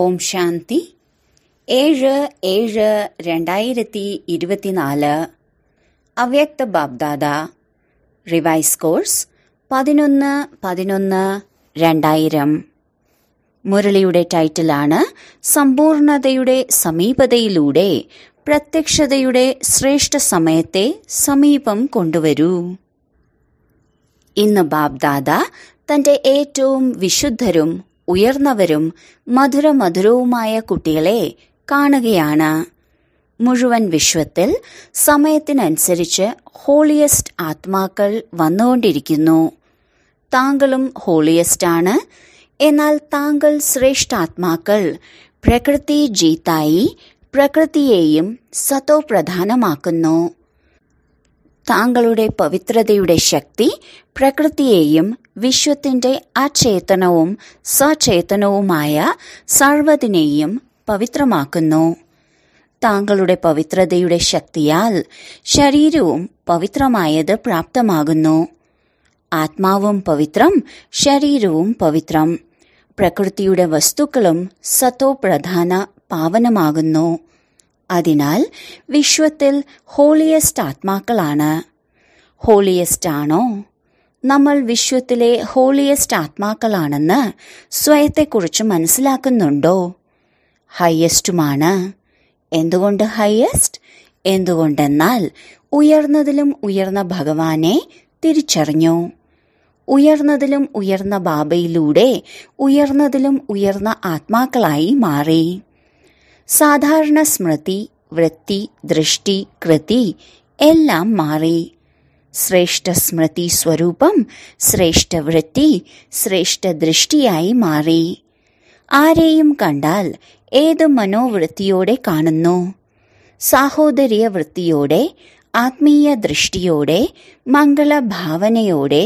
ഓം ശാന്തി ഏഴ് ഏഴ് രണ്ടായിരത്തി ഇരുപത്തിനാല് അവ്യക്ത ബാബ്ദാദ റിവൈസ് കോഴ്സ് പതിനൊന്ന് പതിനൊന്ന് രണ്ടായിരം മുരളിയുടെ ടൈറ്റിലാണ് സമ്പൂർണതയുടെ സമീപതയിലൂടെ പ്രത്യക്ഷതയുടെ ശ്രേഷ്ഠ സമയത്തെ സമീപം കൊണ്ടുവരൂ ഇന്ന് ബാബ്ദാദ തന്റെ ഏറ്റവും വിശുദ്ധരും ഉയർന്നവരും മധുരമധുരവുമായ കുട്ടികളെ കാണുകയാണ് മുഴുവൻ വിശ്വത്തിൽ സമയത്തിനനുസരിച്ച് ഹോളിയസ്റ്റ് ആത്മാക്കൾ വന്നുകൊണ്ടിരിക്കുന്നു താങ്കളും ഹോളിയസ്റ്റാണ് എന്നാൽ താങ്കൾ ശ്രേഷ്ഠാത്മാക്കൾ പ്രകൃതി ജീത്തായി പ്രകൃതിയെയും സത്വപ്രധാനമാക്കുന്നു താങ്കളുടെ പവിത്രതയുടെ ശക്തി പ്രകൃതിയെയും വിശ്വത്തിന്റെ അചേതനവും സചേതനവുമായ സർവതിനെയും പവിത്രമാക്കുന്നു താങ്കളുടെ പവിത്രതയുടെ ശക്തിയാൽ ശരീരവും പവിത്രമായത് പ്രാപ്തമാകുന്നു ആത്മാവും പവിത്രം ശരീരവും പവിത്രം പ്രകൃതിയുടെ വസ്തുക്കളും സത്തോ പ്രധാന പാവനമാകുന്നു അതിനാൽ വിശ്വത്തിൽ ഹോളിയസ്റ്റ് ആത്മാക്കളാണ് ഹോളിയസ്റ്റ് ആണോ നമ്മൾ വിശ്വത്തിലെ ഹോളിയസ്റ്റ് ആത്മാക്കളാണെന്ന് സ്വയത്തെക്കുറിച്ച് മനസ്സിലാക്കുന്നുണ്ടോ ഹയസ്റ്റുമാണ് എന്തുകൊണ്ട് ഹയസ്റ്റ് എന്തുകൊണ്ടെന്നാൽ ഉയർന്നതിലും ഉയർന്ന ഭഗവാനെ തിരിച്ചറിഞ്ഞു ഉയർന്നതിലും ഉയർന്ന ബാബയിലൂടെ ഉയർന്നതിലും ഉയർന്ന ആത്മാക്കളായി മാറി സാധാരണ സ്മൃതി വൃത്തി ദൃഷ്ടി കൃതി എല്ലാം മാറി ശ്രേഷ്ഠ സ്മൃതി സ്വരൂപം ശ്രേഷ്ഠ വൃത്തി ശ്രേഷ്ഠ ദൃഷ്ടിയായി മാറി ആരെയും കണ്ടാൽ ഏത് മനോവൃത്തിയോടെ കാണുന്നു സാഹോദര്യ വൃത്തിയോടെ ആത്മീയ ദൃഷ്ടിയോടെ മംഗളഭാവനയോടെ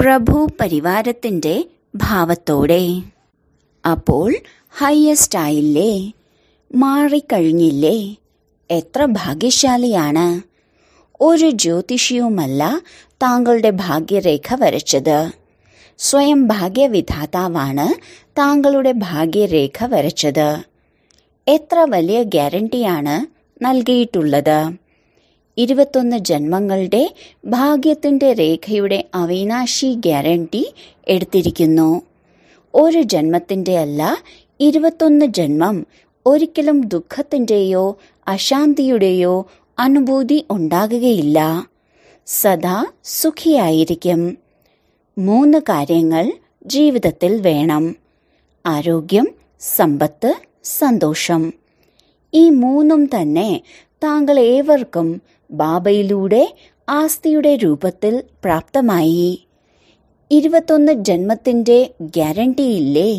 പ്രഭു പരിവാരത്തിന്റെ ഭാവത്തോടെ അപ്പോൾ ഹയസ്റ്റ് ആയില്ലേ മാറിക്കഴിഞ്ഞില്ലേ എത്ര ഭാഗ്യശാലിയാണ് ഒരു ജ്യോതിഷിയുമല്ല താങ്കളുടെ ഭാഗ്യരേഖ വരച്ചത് സ്വയം ഭാഗ്യവിധാതാവാണ് താങ്കളുടെ ഭാഗ്യരേഖ വരച്ചത് എത്ര വലിയ ഗ്യാരണ്ടിയാണ് നൽകിയിട്ടുള്ളത് ഇരുപത്തൊന്ന് ജന്മങ്ങളുടെ ഭാഗ്യത്തിന്റെ രേഖയുടെ അവിനാശി ഗ്യാരണ്ടി എടുത്തിരിക്കുന്നു ഒരു ജന്മത്തിന്റെ അല്ല ഇരുപത്തൊന്ന് ജന്മം ഒരിക്കലും ദുഃഖത്തിന്റെയോ അശാന്തിയുടെയോ അനുഭൂതി ഉണ്ടാകുകയില്ല സദാ സുഖിയായിരിക്കും മൂന്ന് കാര്യങ്ങൾ ജീവിതത്തിൽ വേണം ആരോഗ്യം സമ്പത്ത് സന്തോഷം ഈ മൂന്നും തന്നെ താങ്കൾ ഏവർക്കും ബാബയിലൂടെ ആസ്തിയുടെ രൂപത്തിൽ പ്രാപ്തമായി ഇരുപത്തൊന്ന് ജന്മത്തിന്റെ ഗ്യാരണ്ടിയില്ലേ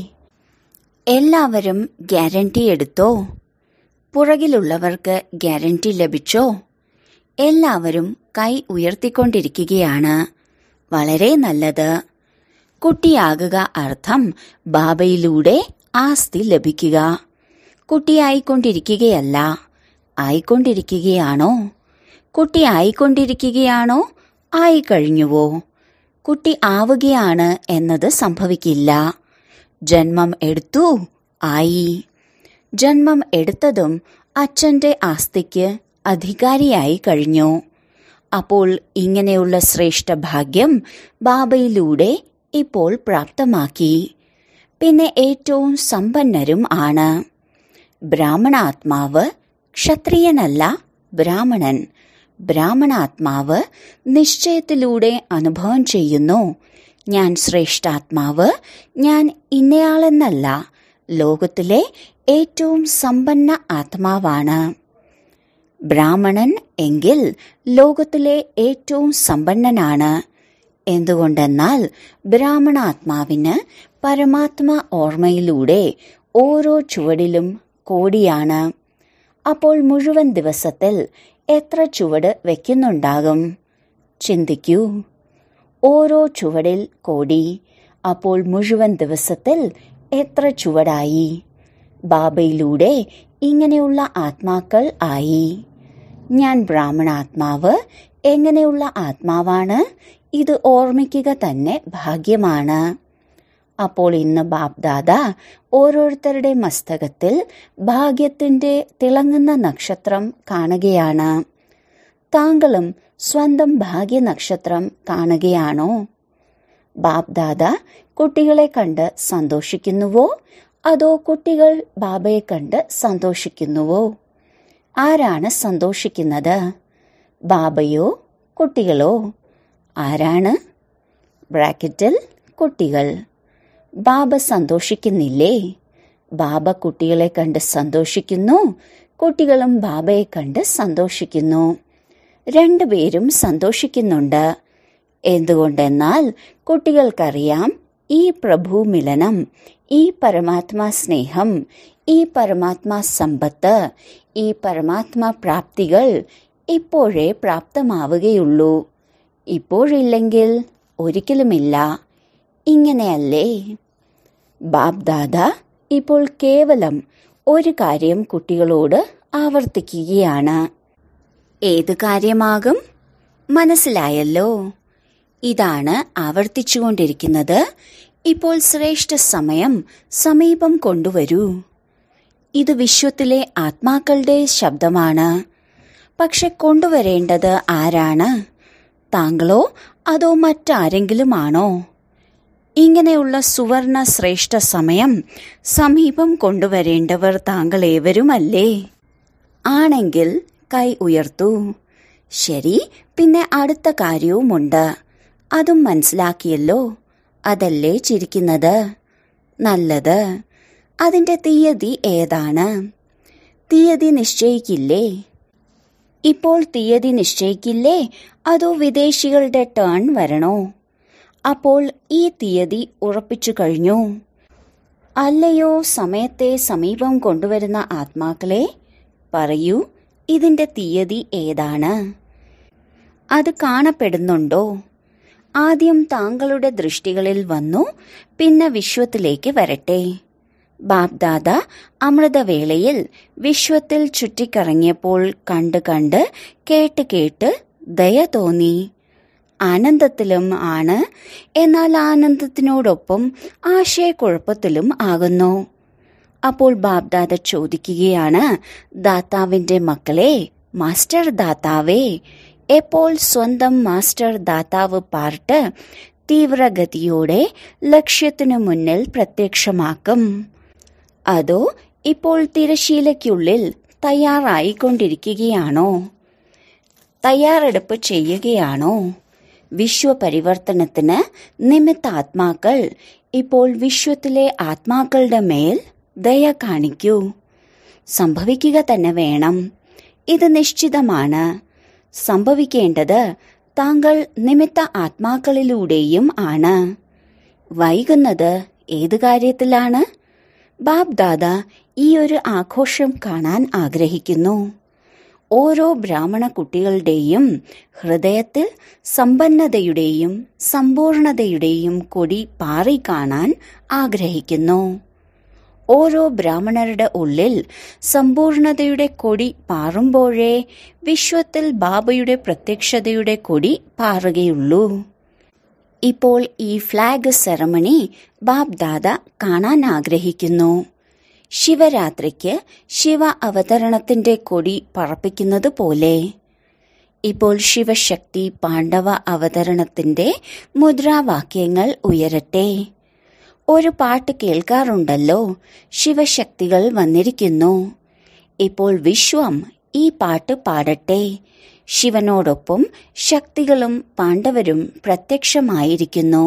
എല്ലാവരും ഗ്യാരണ്ടി എടുത്തോ പുറകിലുള്ളവർക്ക് ഗ്യാരണ്ടി ലഭിച്ചോ എല്ലാവരും കൈ ഉയർത്തിക്കൊണ്ടിരിക്കുകയാണ് വളരെ നല്ലത് കുട്ടിയാകുക അർത്ഥം ബാബയിലൂടെ ആസ്തി ലഭിക്കുക കുട്ടിയായിക്കൊണ്ടിരിക്കുകയല്ല ആയിക്കൊണ്ടിരിക്കുകയാണോ കുട്ടിയായിക്കൊണ്ടിരിക്കുകയാണോ ആയിക്കഴിഞ്ഞുവോ കുട്ടി ആവുകയാണ് എന്നത് സംഭവിക്കില്ല ജന്മം എടുത്തു ആയി ജന്മം എടുത്തതും അച്ഛന്റെ ആസ്തിക്ക് അധികാരിയായി കഴിഞ്ഞു അപ്പോൾ ഇങ്ങനെയുള്ള ശ്രേഷ്ഠ ഭാഗ്യം ബാബയിലൂടെ ഇപ്പോൾ പ്രാപ്തമാക്കി പിന്നെ ഏറ്റവും സമ്പന്നരും ആണ് ബ്രാഹ്മണാത്മാവ് ക്ഷത്രിയനല്ല ബ്രാഹ്മണൻ ബ്രാഹ്മണാത്മാവ് നിശ്ചയത്തിലൂടെ അനുഭവം ചെയ്യുന്നു ഞാൻ ശ്രേഷ്ഠാത്മാവ് ഞാൻ ഇന്നയാളെന്നല്ല ലോകത്തിലെ ഏറ്റവും സമ്പന്ന ആത്മാവാണ് ബ്രാഹ്മണൻ എങ്കിൽ ലോകത്തിലെ ഏറ്റവും സമ്പന്നനാണ് എന്തുകൊണ്ടെന്നാൽ ബ്രാഹ്മണാത്മാവിന് പരമാത്മ ഓർമ്മയിലൂടെ ഓരോ ചുവടിലും കോടിയാണ് അപ്പോൾ മുഴുവൻ ദിവസത്തിൽ എത്ര ചുവട് വയ്ക്കുന്നുണ്ടാകും ചിന്തിക്കൂ ഓരോ ചുവടിൽ കോടി അപ്പോൾ മുഴുവൻ ദിവസത്തിൽ എത്ര ചുവടായി ബാബയിലൂടെ ഇങ്ങനെയുള്ള ആത്മാക്കൾ ആയി ഞാൻ ബ്രാഹ്മണ ആത്മാവ് എങ്ങനെയുള്ള ആത്മാവാണ് ഇത് ഓർമ്മിക്കുക തന്നെ ഭാഗ്യമാണ് അപ്പോൾ ഇന്ന് ബാബ്ദാദ ഓരോരുത്തരുടെ മസ്തകത്തിൽ ഭാഗ്യത്തിന്റെ തിളങ്ങുന്ന നക്ഷത്രം കാണുകയാണ് താങ്കളും സ്വന്തം ഭാഗ്യ നക്ഷത്രം കാണുകയാണോ ബാബ്ദാദ കുട്ടികളെ കണ്ട് സന്തോഷിക്കുന്നുവോ അതോ കുട്ടികൾ ബാബയെ കണ്ട് സന്തോഷിക്കുന്നുവോ ആരാണ് സന്തോഷിക്കുന്നത് ബാബയോ കുട്ടികളോ ആരാണ് ബ്രാക്കറ്റിൽ കുട്ടികൾ ബാബ സന്തോഷിക്കുന്നില്ലേ ബാബ കുട്ടികളെ കണ്ട് സന്തോഷിക്കുന്നു കുട്ടികളും ബാബയെ കണ്ട് സന്തോഷിക്കുന്നു രണ്ടുപേരും സന്തോഷിക്കുന്നുണ്ട് എന്തുകൊണ്ടെന്നാൽ കുട്ടികൾക്കറിയാം ഈ പ്രഭു മിലനം ഈ പരമാത്മാ സ്നേഹം ഈ പരമാത്മാ സമ്പത്ത് ഈ പരമാത്മാ പ്രാപ്തികൾ ഇപ്പോഴേ പ്രാപ്തമാവുകയുള്ളൂ ഇപ്പോഴില്ലെങ്കിൽ ഒരിക്കലുമില്ല ഇങ്ങനെയല്ലേ ബാപ്ദാദ ഇപ്പോൾ കേവലം ഒരു കാര്യം കുട്ടികളോട് ആവർത്തിക്കുകയാണ് ഏത് കാര്യമാകും മനസ്സിലായല്ലോ ഇതാണ് ആവർത്തിച്ചുകൊണ്ടിരിക്കുന്നത് ഇപ്പോൾ ശ്രേഷ്ഠ സമയം സമീപം കൊണ്ടുവരൂ ഇത് വിശ്വത്തിലെ ആത്മാക്കളുടെ ശബ്ദമാണ് പക്ഷെ കൊണ്ടുവരേണ്ടത് ആരാണ് താങ്കളോ അതോ മറ്റാരെങ്കിലും ആണോ ഇങ്ങനെയുള്ള സുവർണ ശ്രേഷ്ഠ സമയം സമീപം കൊണ്ടുവരേണ്ടവർ താങ്കൾ ഏവരുമല്ലേ ആണെങ്കിൽ കൈ ഉയർത്തൂ ശരി പിന്നെ അടുത്ത കാര്യവുമുണ്ട് അതും മനസ്സിലാക്കിയല്ലോ അതല്ലേ ചിരിക്കുന്നത് നല്ലത് അതിൻ്റെ തീയതി ഏതാണ് തീയതി നിശ്ചയിക്കില്ലേ ഇപ്പോൾ തീയതി നിശ്ചയിക്കില്ലേ അതോ വിദേശികളുടെ ടേൺ വരണോ അപ്പോൾ ഈ തീയതി ഉറപ്പിച്ചു കഴിഞ്ഞു അല്ലയോ സമയത്തെ സമീപം കൊണ്ടുവരുന്ന ആത്മാക്കളെ പറയൂ ഇതിന്റെ തീയതി ഏതാണ് അത് കാണപ്പെടുന്നുണ്ടോ ആദ്യം താങ്കളുടെ ദൃഷ്ടികളിൽ വന്നു പിന്നെ വിശ്വത്തിലേക്ക് വരട്ടെ ബാബ്ദാദ അമൃതവേളയിൽ വിശ്വത്തിൽ ചുറ്റിക്കറങ്ങിയപ്പോൾ കണ്ട് കണ്ട് കേട്ട് കേട്ട് ദയ തോന്നി ആനന്ദത്തിലും ആണ് എന്നാൽ ആനന്ദത്തിനോടൊപ്പം ആശയക്കുഴപ്പത്തിലും ആകുന്നു അപ്പോൾ ബാബ്ദാദ ചോദിക്കുകയാണ് ദാതാവിന്റെ മക്കളെ മാസ്റ്റർ ദാതാവേ എപ്പോൾ സ്വന്തം മാസ്റ്റർ ദാതാവ് പാർട്ട് തീവ്രഗതിയോടെ ലക്ഷ്യത്തിനു മുന്നിൽ പ്രത്യക്ഷമാക്കും അതോ ഇപ്പോൾ തിരശീലയ്ക്കുള്ളിൽ തയ്യാറായിക്കൊണ്ടിരിക്കുകയാണോ തയ്യാറെടുപ്പ് ചെയ്യുകയാണോ വിശ്വപരിവർത്തനത്തിന് നിമിത്താത്മാക്കൾ ഇപ്പോൾ വിശ്വത്തിലെ ആത്മാക്കളുടെ മേൽ ദയ കാണിക്കൂ സംഭവിക്കുക തന്നെ വേണം ഇത് നിശ്ചിതമാണ് സംഭവിക്കേണ്ടത് താങ്കൾ നിമിത്ത ആത്മാക്കളിലൂടെയും ആണ് വൈകുന്നത് ഏത് കാര്യത്തിലാണ് ബാബ്ദാദ ഈ ഒരു ആഘോഷം കാണാൻ ആഗ്രഹിക്കുന്നു ഓരോ ബ്രാഹ്മണ കുട്ടികളുടെയും ഹൃദയത്തിൽ സമ്പന്നതയുടെയും സമ്പൂർണതയുടെയും കൊടി പാറി കാണാൻ ആഗ്രഹിക്കുന്നു ഓരോ ബ്രാഹ്മണരുടെ ഉള്ളിൽ സമ്പൂർണതയുടെ കൊടി പാറുമ്പോഴേ വിശ്വത്തിൽ ബാബയുടെ പ്രത്യക്ഷതയുടെ കൊടി പാറുകയുള്ളൂ ഇപ്പോൾ ഈ ഫ്ലാഗ് സെറമണി ബാബ് ദാദ കാണാൻ ആഗ്രഹിക്കുന്നു ശിവരാത്രിക്ക് ശിവ അവതരണത്തിന്റെ കൊടി പറപ്പിക്കുന്നത് പോലെ ഇപ്പോൾ ശിവശക്തി പാണ്ഡവ അവതരണത്തിന്റെ മുദ്രാവാക്യങ്ങൾ ഉയരട്ടെ ഒരു പാട്ട് കേൾക്കാറുണ്ടല്ലോ ശിവശക്തികൾ വന്നിരിക്കുന്നു ഇപ്പോൾ വിശ്വം ഈ പാട്ട് പാടട്ടെ ശിവനോടൊപ്പം ശക്തികളും പാണ്ഡവരും പ്രത്യക്ഷമായിരിക്കുന്നു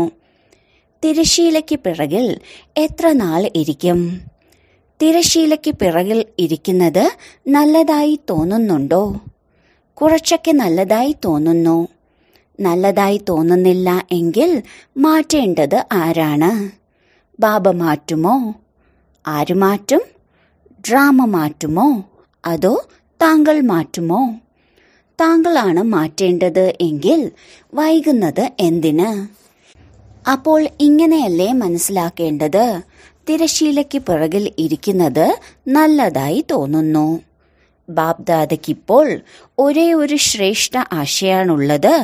തിരശീലയ്ക്ക് പിറകിൽ എത്ര നാൾ ഇരിക്കും തിരശീലയ്ക്ക് പിറകിൽ ഇരിക്കുന്നത് നല്ലതായി തോന്നുന്നുണ്ടോ കുറച്ചൊക്കെ നല്ലതായി തോന്നുന്നു നല്ലതായി തോന്നുന്നില്ല എങ്കിൽ മാറ്റേണ്ടത് ആരാണ് ബാബ മാറ്റുമോ ആര് മാറ്റും ഡ്രാമ മാറ്റുമോ അതോ താങ്കൾ മാറ്റുമോ താങ്കളാണ് മാറ്റേണ്ടത് എങ്കിൽ വൈകുന്നത് എന്തിന് അപ്പോൾ ഇങ്ങനെയല്ലേ മനസ്സിലാക്കേണ്ടത് തിരശീലയ്ക്ക് പിറകിൽ ഇരിക്കുന്നത് നല്ലതായി തോന്നുന്നു ബാബ്ദാദയ്ക്കിപ്പോൾ ഒരേ ഒരു ശ്രേഷ്ഠ ആശയാണുള്ളത്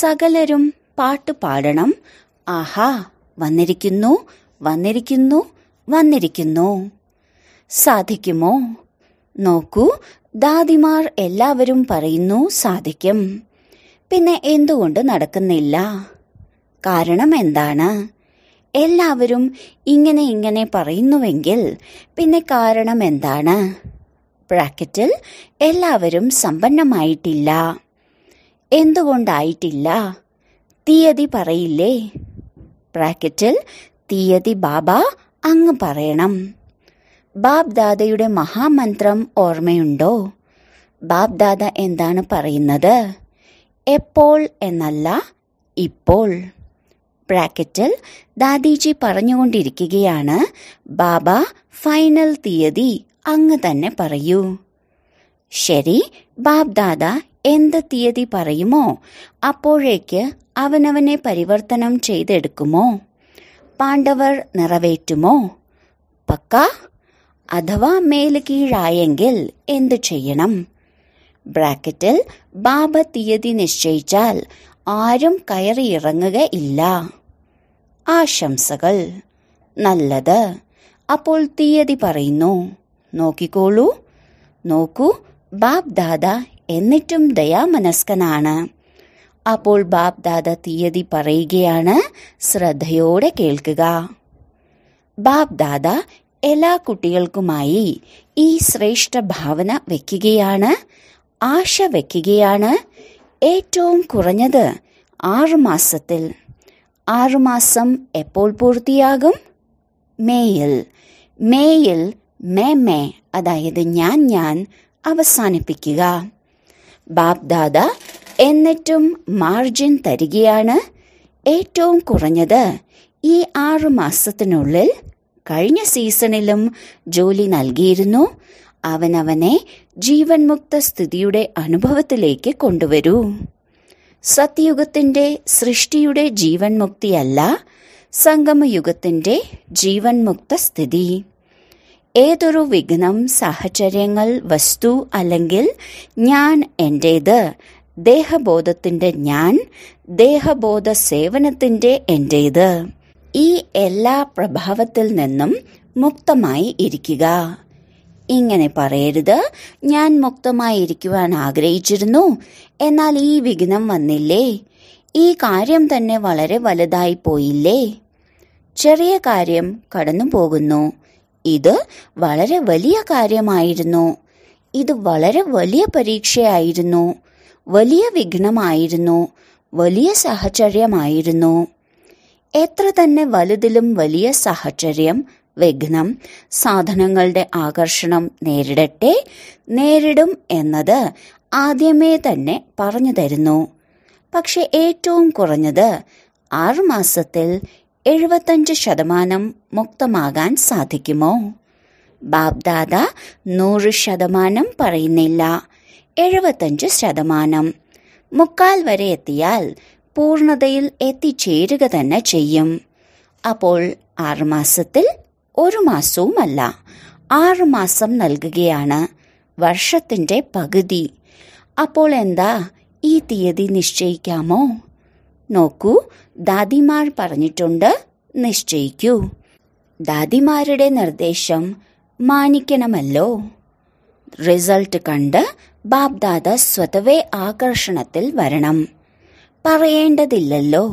സകലരും പാട്ട് പാടണം ആഹാ വന്നിരിക്കുന്നു വന്നിരിക്കുന്നു വന്നിരിക്കുന്നു സാധിക്കുമോ നോക്കൂ ദാദിമാർ എല്ലാവരും പറയുന്നു സാധിക്കും പിന്നെ എന്തുകൊണ്ട് നടക്കുന്നില്ല കാരണം എന്താണ് എല്ലാവരും ഇങ്ങനെ ഇങ്ങനെ പറയുന്നുവെങ്കിൽ പിന്നെ കാരണം എന്താണ് ബ്രാക്കറ്റിൽ എല്ലാവരും സമ്പന്നമായിട്ടില്ല എന്തുകൊണ്ടായിട്ടില്ല തീയതി പറയില്ലേ ബ്രാക്കറ്റിൽ തീയതി ബാബ അങ്ങ് പറയണം ബാബ് ദാദയുടെ മഹാമന്ത്രം ഓർമ്മയുണ്ടോ ബാബ് ദാദ എന്താണ് പറയുന്നത് എപ്പോൾ എന്നല്ല ഇപ്പോൾ ബ്രാക്കറ്റിൽ ദാദിജി പറഞ്ഞുകൊണ്ടിരിക്കുകയാണ് ബാബ ഫൈനൽ തീയതി അങ്ങ് തന്നെ പറയൂ ശരി ബാബ് ദാദ എന്ത് തീയതി പറയുമോ അപ്പോഴേക്ക് അവനവനെ പരിവർത്തനം ചെയ്തെടുക്കുമോ പാണ്ഡവർ നിറവേറ്റുമോ പക്ക അഥവാ മേല് കീഴായെങ്കിൽ എന്തു ചെയ്യണം ബ്രാക്കറ്റിൽ ബാബ തീയതി നിശ്ചയിച്ചാൽ ആരും കയറിയിറങ്ങുകയില്ല ആശംസകൾ നല്ലത് അപ്പോൾ തീയതി പറയുന്നു നോക്കിക്കോളൂ നോക്കൂ ബാബ് ദാദ എന്നിട്ടും ദയാമനസ്കനാണ് അപ്പോൾ ബാപ്ദാദ തീയതി പറയുകയാണ് ശ്രദ്ധയോടെ കേൾക്കുക ബാപ്ദാദ എല്ലാ കുട്ടികൾക്കുമായി ഈ ശ്രേഷ്ഠ ഭാവന വയ്ക്കുകയാണ് ആശ വയ്ക്കുകയാണ് ഏറ്റവും കുറഞ്ഞത് ആറുമാസത്തിൽ ആറുമാസം എപ്പോൾ പൂർത്തിയാകും മേയിൽ മേയിൽ മേ മേ അതായത് ഞാൻ ഞാൻ അവസാനിപ്പിക്കുക ബാപ്ദാദ എന്നിട്ടും മാർജിൻ തരികയാണ് ഏറ്റവും കുറഞ്ഞത് ഈ ആറു മാസത്തിനുള്ളിൽ കഴിഞ്ഞ സീസണിലും ജോലി നൽകിയിരുന്നു അവനവനെ ജീവൻ മുക്ത സ്ഥിതിയുടെ അനുഭവത്തിലേക്ക് കൊണ്ടുവരൂ സത്യയുഗത്തിന്റെ സൃഷ്ടിയുടെ ജീവൻ മുക്തിയല്ല സംഗമയുഗത്തിന്റെ ജീവൻ മുക്ത സ്ഥിതി ഏതൊരു വിഘ്നം സാഹചര്യങ്ങൾ വസ്തു അല്ലെങ്കിൽ ഞാൻ എന്റേത് ദേഹബോധത്തിന്റെ ഞാൻ ദേഹബോധ സേവനത്തിന്റെ എന്റേത് ഈ എല്ലാ പ്രഭാവത്തിൽ നിന്നും മുക്തമായി ഇരിക്കുക ഇങ്ങനെ പറയരുത് ഞാൻ മുക്തമായി ഇരിക്കുവാൻ ആഗ്രഹിച്ചിരുന്നു എന്നാൽ ഈ വിഘ്നം വന്നില്ലേ ഈ കാര്യം തന്നെ വളരെ വലുതായി പോയില്ലേ ചെറിയ കാര്യം കടന്നു പോകുന്നു ഇത് വളരെ വലിയ കാര്യമായിരുന്നു ഇത് വളരെ വലിയ പരീക്ഷയായിരുന്നു വലിയ വിഘ്നമായിരുന്നു വലിയ സാഹചര്യമായിരുന്നു എത്ര തന്നെ വലുതിലും വലിയ സാഹചര്യം വിഘ്നം സാധനങ്ങളുടെ ആകർഷണം നേരിടട്ടെ നേരിടും എന്നത് ആദ്യമേ തന്നെ പറഞ്ഞു തരുന്നു പക്ഷെ ഏറ്റവും കുറഞ്ഞത് ആറുമാസത്തിൽ എഴുപത്തഞ്ച് ശതമാനം മുക്തമാകാൻ സാധിക്കുമോ ബാബ്ദാദ നൂറ് ശതമാനം പറയുന്നില്ല എഴുപത്തഞ്ച് ശതമാനം മുക്കാൽ വരെ എത്തിയാൽ പൂർണതയിൽ എത്തിച്ചേരുക തന്നെ ചെയ്യും അപ്പോൾ ആറുമാസത്തിൽ ഒരു മാസവുമല്ല ആറുമാസം നൽകുകയാണ് വർഷത്തിൻ്റെ പകുതി അപ്പോൾ എന്താ ഈ തീയതി നിശ്ചയിക്കാമോ നോക്കൂ ദാദിമാർ പറഞ്ഞിട്ടുണ്ട് നിശ്ചയിക്കൂ ദാദിമാരുടെ നിർദ്ദേശം മാനിക്കണമല്ലോ റിസൾട്ട് കണ്ട് ബാബ്ദാദ സ്വതവേ ആകർഷണത്തിൽ വരണം പറയേണ്ടതില്ലല്ലോ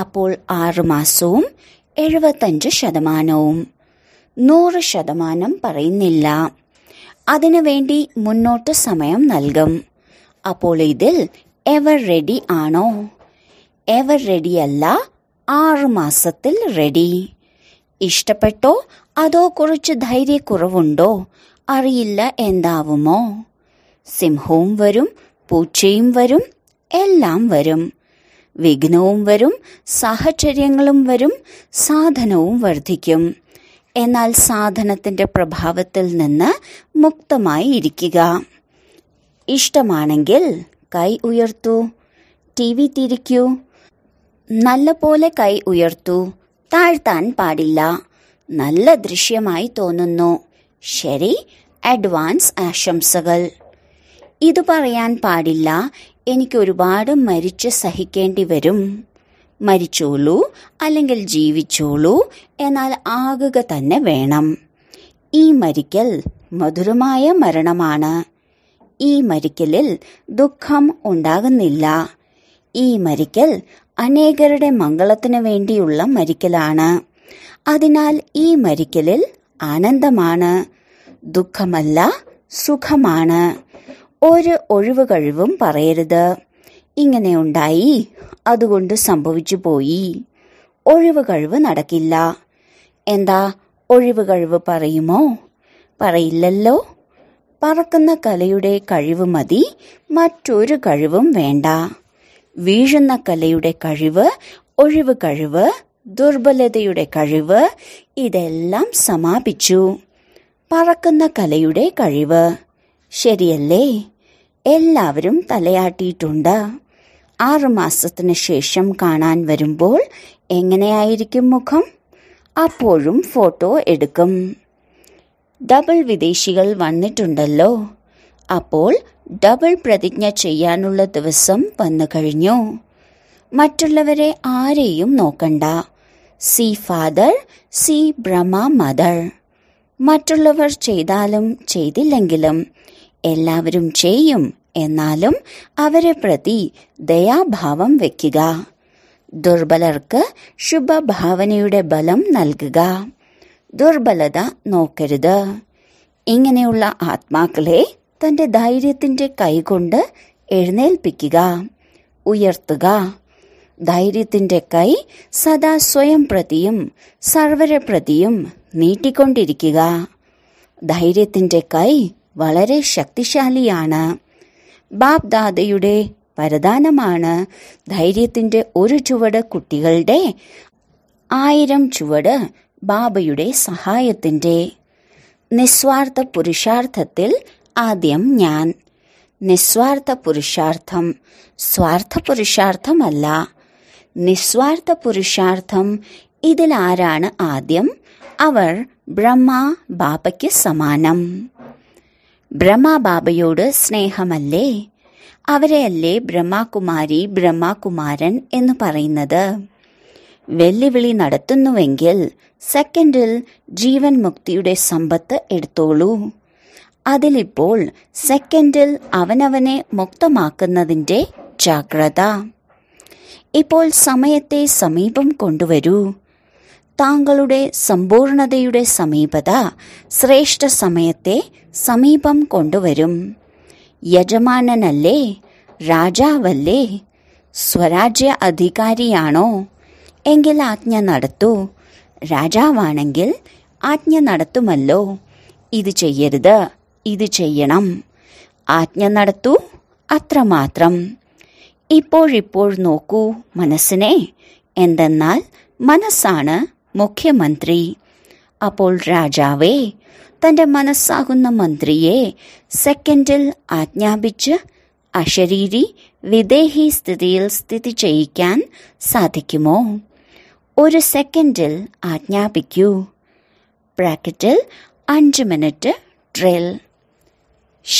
അപ്പോൾ ആറുമാസവും എഴുപത്തഞ്ച് ശതമാനവും നൂറ് ശതമാനം പറയുന്നില്ല വേണ്ടി മുന്നോട്ട് സമയം നൽകും അപ്പോൾ ഇതിൽ എവർ റെഡി ആണോ എവർ റെഡിയല്ല ആറു മാസത്തിൽ റെഡി ഇഷ്ടപ്പെട്ടോ അതോ കുറച്ച് ധൈര്യക്കുറവുണ്ടോ അറിയില്ല എന്താവുമോ സിംഹവും വരും പൂച്ചയും വരും എല്ലാം വരും വിഘ്നവും വരും സാഹചര്യങ്ങളും വരും സാധനവും വർദ്ധിക്കും എന്നാൽ സാധനത്തിന്റെ പ്രഭാവത്തിൽ നിന്ന് മുക്തമായി ഇരിക്കുക ഇഷ്ടമാണെങ്കിൽ കൈ ഉയർത്തൂ ടി വി തിരിക്കൂ നല്ല പോലെ കൈ ഉയർത്തൂ താഴ്ത്താൻ പാടില്ല നല്ല ദൃശ്യമായി തോന്നുന്നു ശരി അഡ്വാൻസ് ആശംസകൾ ഇത് പറയാൻ പാടില്ല എനിക്ക് ഒരുപാട് മരിച്ച് സഹിക്കേണ്ടി വരും മരിച്ചോളൂ അല്ലെങ്കിൽ ജീവിച്ചോളൂ എന്നാൽ ആകുക തന്നെ വേണം ഈ മരിക്കൽ മധുരമായ മരണമാണ് ഈ മരിക്കലിൽ ദുഃഖം ഉണ്ടാകുന്നില്ല ഈ മരിക്കൽ അനേകരുടെ മംഗളത്തിന് വേണ്ടിയുള്ള മരിക്കലാണ് അതിനാൽ ഈ മരിക്കലിൽ ആനന്ദമാണ് ദുഃഖമല്ല സുഖമാണ് ഒരു ഒഴിവ് കഴിവും പറയരുത് ഇങ്ങനെ ഉണ്ടായി അതുകൊണ്ട് സംഭവിച്ചു പോയി ഒഴിവ് കഴിവ് നടക്കില്ല എന്താ ഒഴിവ് കഴിവ് പറയുമോ പറയില്ലല്ലോ പറക്കുന്ന കലയുടെ കഴിവ് മതി മറ്റൊരു കഴിവും വേണ്ട വീഴുന്ന കലയുടെ കഴിവ് ഒഴിവ് കഴിവ് ദുർബലതയുടെ കഴിവ് ഇതെല്ലാം സമാപിച്ചു പറക്കുന്ന കലയുടെ കഴിവ് ശരിയല്ലേ എല്ലാവരും തലയാട്ടിയിട്ടുണ്ട് ആറുമാസത്തിന് ശേഷം കാണാൻ വരുമ്പോൾ എങ്ങനെയായിരിക്കും മുഖം അപ്പോഴും ഫോട്ടോ എടുക്കും ഡബിൾ വിദേശികൾ വന്നിട്ടുണ്ടല്ലോ അപ്പോൾ ഡബിൾ പ്രതിജ്ഞ ചെയ്യാനുള്ള ദിവസം വന്നു കഴിഞ്ഞു മറ്റുള്ളവരെ ആരെയും നോക്കണ്ട see father see Brahma mother മറ്റുള്ളവർ ചെയ്താലും ചെയ്തില്ലെങ്കിലും എല്ലാവരും ചെയ്യും എന്നാലും അവരെ പ്രതി ദയാഭാവം വയ്ക്കുക ദുർബലർക്ക് ശുഭഭാവനയുടെ ബലം നൽകുക ദുർബലത നോക്കരുത് ഇങ്ങനെയുള്ള ആത്മാക്കളെ തന്റെ ധൈര്യത്തിന്റെ കൈകൊണ്ട് എഴുന്നേൽപ്പിക്കുക ഉയർത്തുക ധൈര്യത്തിന്റെ കൈ സദാ സ്വയം പ്രതിയും സർവരപ്രതിയും നീട്ടിക്കൊണ്ടിരിക്കുക ധൈര്യത്തിന്റെ കൈ വളരെ ശക്തിശാലിയാണ് ബാപ്ദാദയുടെ വരദാനമാണ് ധൈര്യത്തിന്റെ ഒരു ചുവട് കുട്ടികളുടെ ആയിരം ചുവട് ബാബയുടെ സഹായത്തിന്റെ നിസ്വാർത്ഥ പുരുഷാർത്ഥത്തിൽ ആദ്യം ഞാൻ നിസ്വാർത്ഥ പുരുഷാർത്ഥം സ്വാർത്ഥ പുരുഷാർത്ഥമല്ല നിസ്വാർത്ഥ പുരുഷാർത്ഥം ഇതിൽ ആരാണ് ആദ്യം അവർ ബ്രഹ്മ ബാബയ്ക്ക് സമാനം ബ്രഹ്മ ബാബയോട് സ്നേഹമല്ലേ അവരെയല്ലേ ബ്രഹ്മാകുമാരി ബ്രഹ്മാകുമാരൻ എന്ന് പറയുന്നത് വെല്ലുവിളി നടത്തുന്നുവെങ്കിൽ സെക്കൻഡിൽ ജീവൻ മുക്തിയുടെ സമ്പത്ത് എടുത്തോളൂ അതിലിപ്പോൾ സെക്കൻഡിൽ അവനവനെ മുക്തമാക്കുന്നതിൻ്റെ ജാഗ്രത ഇപ്പോൾ സമയത്തെ സമീപം കൊണ്ടുവരൂ താങ്കളുടെ സമ്പൂർണതയുടെ സമീപത ശ്രേഷ്ഠ സമയത്തെ സമീപം കൊണ്ടുവരും യജമാനനല്ലേ രാജാവല്ലേ സ്വരാജ്യ അധികാരിയാണോ എങ്കിൽ ആജ്ഞ നടത്തൂ രാജാവാണെങ്കിൽ ആജ്ഞ നടത്തുമല്ലോ ഇത് ചെയ്യരുത് ഇത് ചെയ്യണം ആജ്ഞ നടത്തൂ അത്രമാത്രം ഇപ്പോഴിപ്പോൾ നോക്കൂ മനസ്സിനെ എന്തെന്നാൽ മനസ്സാണ് മുഖ്യമന്ത്രി അപ്പോൾ രാജാവേ തന്റെ മനസ്സാകുന്ന മന്ത്രിയെ സെക്കൻഡിൽ ആജ്ഞാപിച്ച് അശരീരി വിദേഹി സ്ഥിതിയിൽ സ്ഥിതി ചെയ്യിക്കാൻ സാധിക്കുമോ ഒരു സെക്കൻഡിൽ ആജ്ഞാപിക്കൂ ബ്രാക്കറ്റിൽ അഞ്ച് മിനിറ്റ് ഡ്രിൽ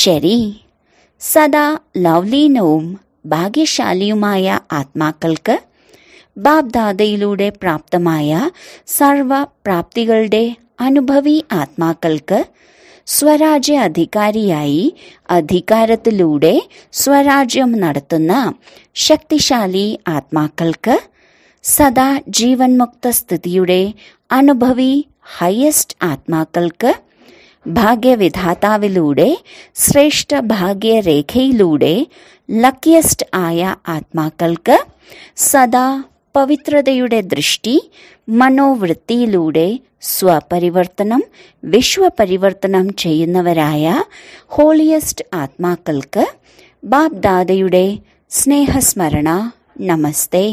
ശരി സദാ ലവ്ലീനവും ഭാഗ്യശാലിയുമായ ആത്മാക്കൾക്ക് ബാബ്ദാദയിലൂടെ പ്രാപ്തമായ സർവ പ്രാപ്തികളുടെ അനുഭവി ആത്മാക്കൾക്ക് സ്വരാജ്യ അധികാരിയായി അധികാരത്തിലൂടെ സ്വരാജ്യം നടത്തുന്ന ശക്തിശാലി ആത്മാക്കൾക്ക് സദാ ജീവൻമുക്ത സ്ഥിതിയുടെ അനുഭവി ഹയസ്റ്റ് ആത്മാക്കൾക്ക് ഭാഗ്യവിധാതാവിലൂടെ ശ്രേഷ്ഠ ഭാഗ്യരേഖയിലൂടെ ലക്കിയസ്റ്റ് ആയ ആത്മാക്കൾക്ക് സദാ പവിത്രതയുടെ ദൃഷ്ടി മനോവൃത്തിയിലൂടെ സ്വപരിവർത്തനം വിശ്വപരിവർത്തനം ചെയ്യുന്നവരായ ഹോളിയസ്റ്റ് ആത്മാക്കൾക്ക് ബാബ്ദാദയുടെ സ്നേഹസ്മരണ നമസ്തേ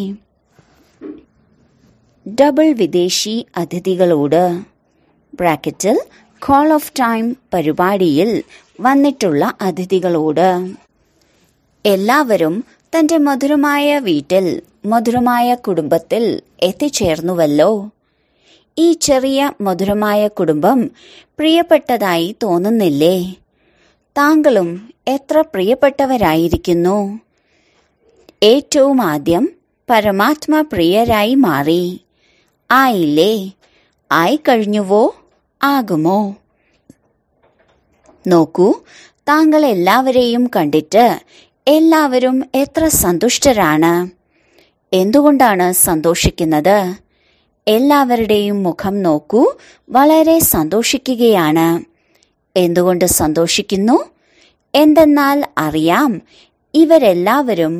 ഡബിൾ വിദേശി അതിഥികളോട് ബ്രാക്കറ്റിൽ കോൾ ഓഫ് ടൈം പരിപാടിയിൽ വന്നിട്ടുള്ള അതിഥികളോട് എല്ലാവരും തന്റെ മധുരമായ വീട്ടിൽ മധുരമായ കുടുംബത്തിൽ എത്തിച്ചേർന്നുവല്ലോ ഈ ചെറിയ മധുരമായ കുടുംബം പ്രിയപ്പെട്ടതായി തോന്നുന്നില്ലേ താങ്കളും എത്ര പ്രിയപ്പെട്ടവരായിരിക്കുന്നു ഏറ്റവും ആദ്യം പരമാത്മ പ്രിയരായി മാറി ആയില്ലേ ആയി കഴിഞ്ഞുവോ ആകുമോ നോക്കൂ താങ്കൾ എല്ലാവരെയും കണ്ടിട്ട് എല്ലാവരും എത്ര സന്തുഷ്ടരാണ് എന്തുകൊണ്ടാണ് സന്തോഷിക്കുന്നത് എല്ലാവരുടെയും മുഖം നോക്കൂ വളരെ സന്തോഷിക്കുകയാണ് എന്തുകൊണ്ട് സന്തോഷിക്കുന്നു എന്തെന്നാൽ അറിയാം ഇവരെല്ലാവരും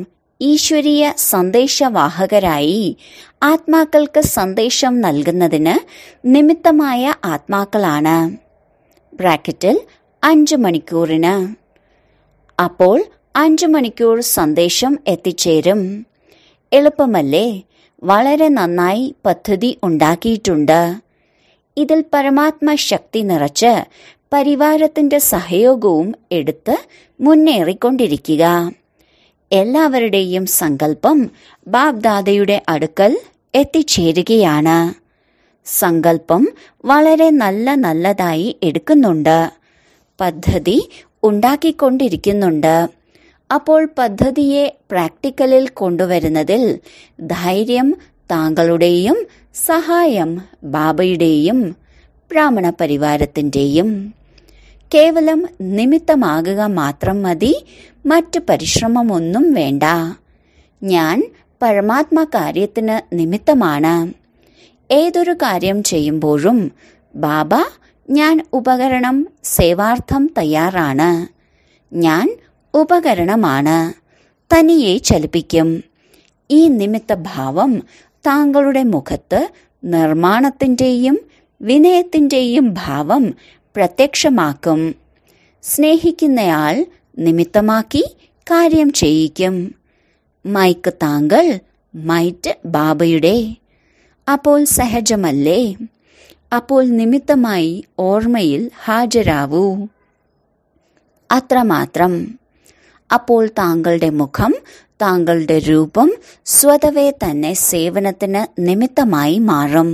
ഈശ്വരീയ സന്ദേശവാഹകരായി ആത്മാക്കൾക്ക് സന്ദേശം നൽകുന്നതിന് നിമിത്തമായ ആത്മാക്കളാണ് ബ്രാക്കറ്റിൽ അഞ്ചു മണിക്കൂറിന് അപ്പോൾ അഞ്ചു മണിക്കൂർ സന്ദേശം എത്തിച്ചേരും എളുപ്പമല്ലേ വളരെ നന്നായി പദ്ധതി ഉണ്ടാക്കിയിട്ടുണ്ട് ഇതിൽ പരമാത്മ ശക്തി നിറച്ച് പരിവാരത്തിന്റെ സഹയോഗവും എടുത്ത് മുന്നേറിക്കൊണ്ടിരിക്കുക എല്ലാവരുടെയും സങ്കല്പം ബാബ്ദാദയുടെ അടുക്കൽ എത്തിച്ചേരുകയാണ് സങ്കല്പം വളരെ നല്ല നല്ലതായി എടുക്കുന്നുണ്ട് പദ്ധതി ഉണ്ടാക്കിക്കൊണ്ടിരിക്കുന്നുണ്ട് അപ്പോൾ പദ്ധതിയെ പ്രാക്ടിക്കലിൽ കൊണ്ടുവരുന്നതിൽ ധൈര്യം താങ്കളുടെയും സഹായം ബാബയുടെയും ബ്രാഹ്മണ പരിവാരത്തിന്റെയും കേവലം നിമിത്തമാകുക മാത്രം മതി മറ്റു പരിശ്രമമൊന്നും വേണ്ട ഞാൻ പരമാത്മ കാര്യത്തിന് നിമിത്തമാണ് ഏതൊരു കാര്യം ചെയ്യുമ്പോഴും ബാബ ഞാൻ ഉപകരണം സേവാർത്ഥം തയ്യാറാണ് ഞാൻ ഉപകരണമാണ് തനിയെ ചലിപ്പിക്കും ഈ നിമിത്ത ഭാവം താങ്കളുടെ മുഖത്ത് നിർമ്മാണത്തിൻ്റെയും വിനയത്തിൻ്റെയും ഭാവം പ്രത്യക്ഷമാക്കും സ്നേഹിക്കുന്നയാൾ നിമിത്തമാക്കി കാര്യം ചെയ്യിക്കും മൈക്ക് താങ്കൾ മൈറ്റ് ബാബയുടെ അപ്പോൾ സഹജമല്ലേ അപ്പോൾ നിമിത്തമായി ഓർമ്മയിൽ ഹാജരാവൂ അത്രമാത്രം അപ്പോൾ താങ്കളുടെ മുഖം താങ്കളുടെ രൂപം സ്വതവേ തന്നെ സേവനത്തിന് നിമിത്തമായി മാറും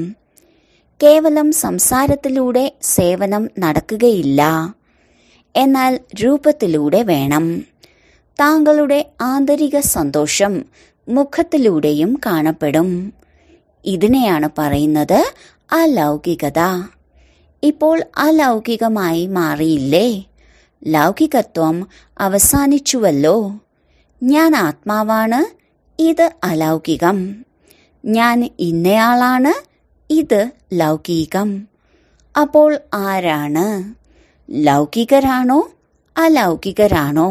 കേവലം സംസാരത്തിലൂടെ സേവനം നടക്കുകയില്ല എന്നാൽ രൂപത്തിലൂടെ വേണം താങ്കളുടെ ആന്തരിക സന്തോഷം മുഖത്തിലൂടെയും കാണപ്പെടും ഇതിനെയാണ് പറയുന്നത് അലൗകികത ഇപ്പോൾ അലൗകികമായി മാറിയില്ലേ ലൗകികത്വം അവസാനിച്ചുവല്ലോ ഞാൻ ആത്മാവാണ് ഇത് അലൗകികം ഞാൻ ഇന്നയാളാണ് ഇത് ലൗകികം അപ്പോൾ ആരാണ് ലൗകികരാണോ അലൗകികരാണോ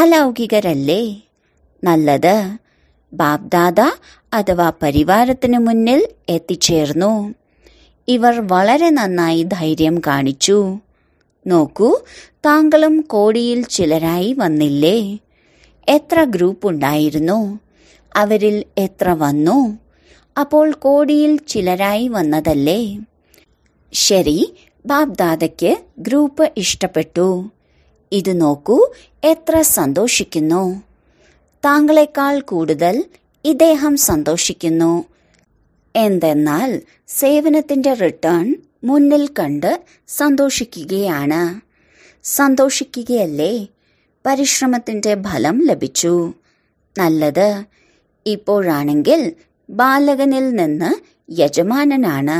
അലൗകികരല്ലേ നല്ലത് ബാബ്ദാദ അഥവാ പരിവാരത്തിനു മുന്നിൽ എത്തിച്ചേർന്നു ഇവർ വളരെ നന്നായി ധൈര്യം കാണിച്ചു നോക്കൂ താങ്കളും കോടിയിൽ ചിലരായി വന്നില്ലേ എത്ര ഗ്രൂപ്പ് ഉണ്ടായിരുന്നു അവരിൽ എത്ര വന്നു അപ്പോൾ കോടിയിൽ ചിലരായി വന്നതല്ലേ ശരി ബാബ്ദാദയ്ക്ക് ഗ്രൂപ്പ് ഇഷ്ടപ്പെട്ടു ഇത് നോക്കൂ എത്ര സന്തോഷിക്കുന്നു താങ്കളെക്കാൾ കൂടുതൽ ഇദ്ദേഹം സന്തോഷിക്കുന്നു എന്തെന്നാൽ സേവനത്തിന്റെ റിട്ടേൺ മുന്നിൽ കണ്ട് സന്തോഷിക്കുകയാണ് സന്തോഷിക്കുകയല്ലേ പരിശ്രമത്തിന്റെ ഫലം ലഭിച്ചു നല്ലത് ഇപ്പോഴാണെങ്കിൽ ബാലകനിൽ നിന്ന് യജമാനനാണ്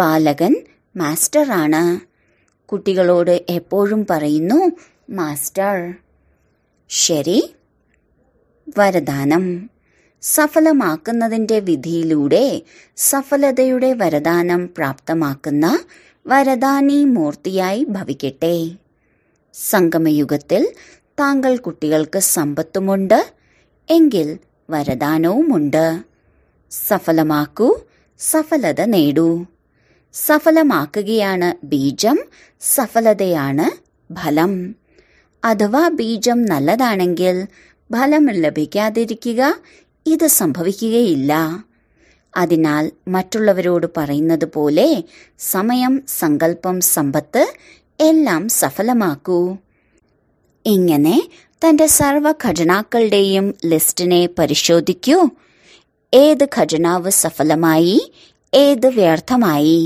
ബാലകൻ മാസ്റ്ററാണ് കുട്ടികളോട് എപ്പോഴും പറയുന്നു മാസ്റ്റർ ശരി വരദാനം സഫലമാക്കുന്നതിന്റെ വിധിയിലൂടെ സഫലതയുടെ വരദാനം പ്രാപ്തമാക്കുന്ന വരദാനി മൂർത്തിയായി ഭവിക്കട്ടെ സംഗമയുഗത്തിൽ താങ്കൾ കുട്ടികൾക്ക് സമ്പത്തുമുണ്ട് എങ്കിൽ വരദാനവുമുണ്ട് സഫലമാക്കൂ സഫലത നേടൂ സഫലമാക്കുകയാണ് ബീജം സഫലതയാണ് ഫലം അഥവാ ബീജം നല്ലതാണെങ്കിൽ ഫലം ലഭിക്കാതിരിക്കുക ഇത് സംഭവിക്കുകയില്ല അതിനാൽ മറ്റുള്ളവരോട് പറയുന്നത് പോലെ സമയം സങ്കല്പം സമ്പത്ത് എല്ലാം സഫലമാക്കൂ ഇങ്ങനെ തന്റെ സർവ ഖജനാക്കളുടെയും ലിസ്റ്റിനെ പരിശോധിക്കൂ ഏത് ഖജനാവ് സഫലമായി ഏത് വ്യർത്ഥമായി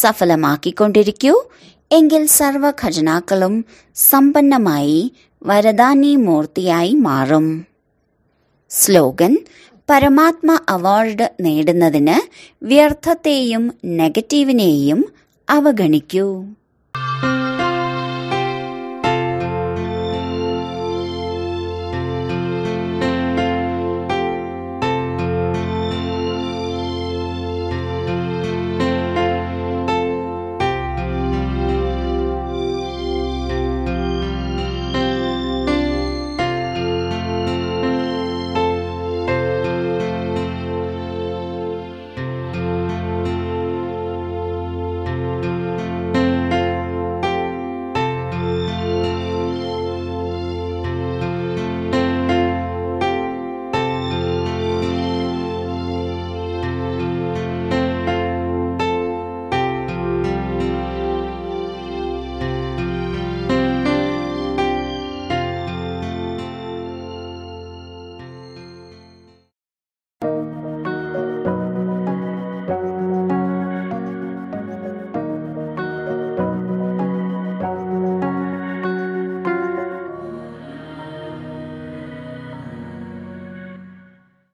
സഫലമാക്കിക്കൊണ്ടിരിക്കൂ എങ്കിൽ സർവ ഖജനാക്കളും സമ്പന്നമായി വരദാനി മൂർത്തിയായി മാറും സ്ലോഗൻ പരമാത്മ അവാർഡ് നേടുന്നതിന് വ്യർത്ഥത്തെയും നെഗറ്റീവിനെയും അവഗണിക്കൂ